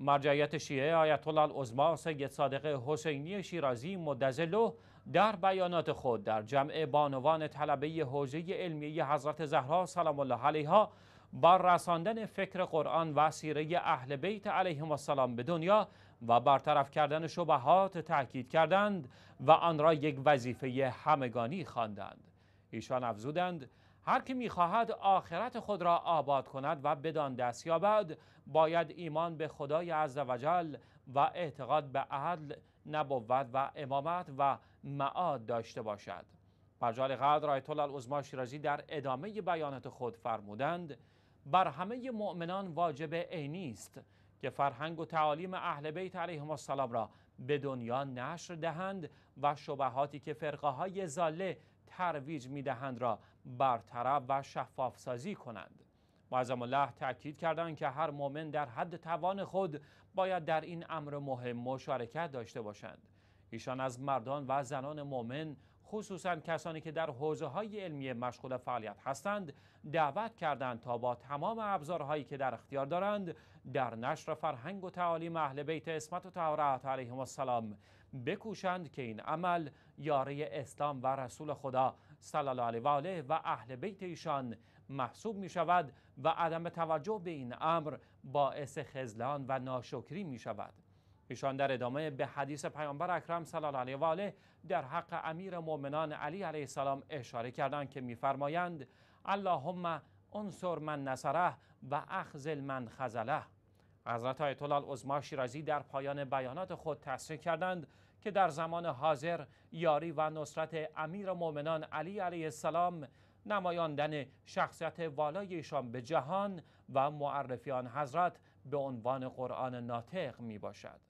مرجعیت شیعه آیت الله عظما سید صادق حسینی شیرازی مدزلو در بیانات خود در جمع بانوان طلبه حوزه علمی حضرت زهرا سلام الله علیها با رساندن فکر قرآن و سیره اهل بیت علیهم السلام به دنیا و برطرف کردن شبهات تاکید کردند و آن را یک وظیفه همگانی خواندند ایشان افزودند هر که میخواهد آخرت خود را آباد کند و بدان دست یابد باید ایمان به خدای عزوجل و اعتقاد به عدل نبوت و امامت و معاد داشته باشد برجال قدر آیت الله العظما شیرازی در ادامه بیانات خود فرمودند بر همه مؤمنان واجب عینی است که فرهنگ و تعالیم اهل بیت علیهم السلام را به دنیا نشر دهند و شبهاتی که فرقه های زاله ترویج میدهند را برطرف و شفاف سازی کنند معظم الله تاکید کردند که هر مؤمن در حد توان خود باید در این امر مهم مشارکت داشته باشند ایشان از مردان و زنان مؤمن خصوصا کسانی که در حوزه های علمی مشغول فعالیت هستند دعوت کردند تا با تمام ابزارهایی که در اختیار دارند در نشر فرهنگ و تعالیم اهل بیت اسمت و طهارت علیهم السلام بکوشند که این عمل یاری اسلام و رسول خدا صلی الله علیه و آله و اهل بیت ایشان محسوب می شود و عدم توجه به این امر باعث خزلان و ناشکری می شود ایشان در ادامه به حدیث پیامبر اکرم صلی الله علیه و آله در حق امیر مؤمنان علی علیه السلام اشاره کردند که میفرمایند اللهم انصر من نصره و اخزل من خزله حضرت آیت الله العظما شیرازی در پایان بیانات خود تصریح کردند که در زمان حاضر یاری و نصرت امیر مؤمنان علی علیه السلام نمایاندن شخصیت والای ایشان به جهان و معرفیان حضرت به عنوان قرآن ناطق می باشد.